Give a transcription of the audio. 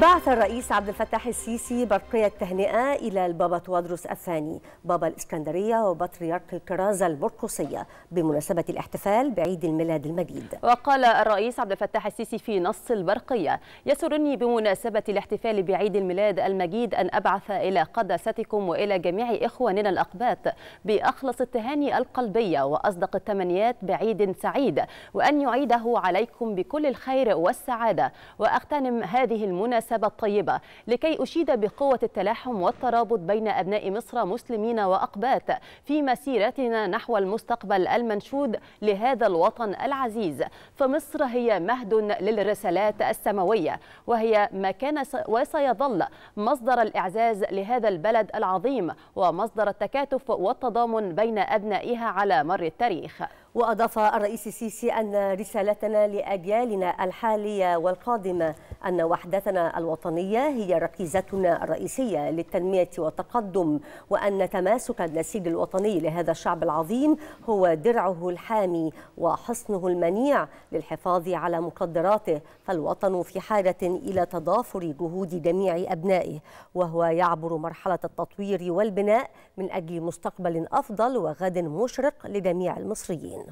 بعث الرئيس عبد الفتاح السيسي برقية تهنئة إلى البابا توادروس الثاني بابا الإسكندرية وبطريرك الكرازة المرقصية بمناسبة الاحتفال بعيد الميلاد المجيد وقال الرئيس عبد الفتاح السيسي في نص البرقية يسرني بمناسبة الاحتفال بعيد الميلاد المجيد أن أبعث إلى قداستكم وإلى جميع إخواننا الأقباط بأخلص التهاني القلبية وأصدق التمنيات بعيد سعيد وأن يعيده عليكم بكل الخير والسعادة وأغتنم هذه المناسبة المناسبة الطيبة لكي أشيد بقوة التلاحم والترابط بين أبناء مصر مسلمين وأقباط في مسيرتنا نحو المستقبل المنشود لهذا الوطن العزيز فمصر هي مهد للرسالات السماوية وهي ما كان وسيظل مصدر الإعزاز لهذا البلد العظيم ومصدر التكاتف والتضامن بين أبنائها على مر التاريخ وأضاف الرئيس السيسي أن رسالتنا لأجيالنا الحالية والقادمة أن وحدتنا الوطنية هي ركيزتنا الرئيسية للتنمية والتقدم وأن تماسك النسيج الوطني لهذا الشعب العظيم هو درعه الحامي وحصنه المنيع للحفاظ على مقدراته فالوطن في حاجة إلى تضافر جهود جميع أبنائه وهو يعبر مرحلة التطوير والبناء من أجل مستقبل أفضل وغد مشرق لجميع المصريين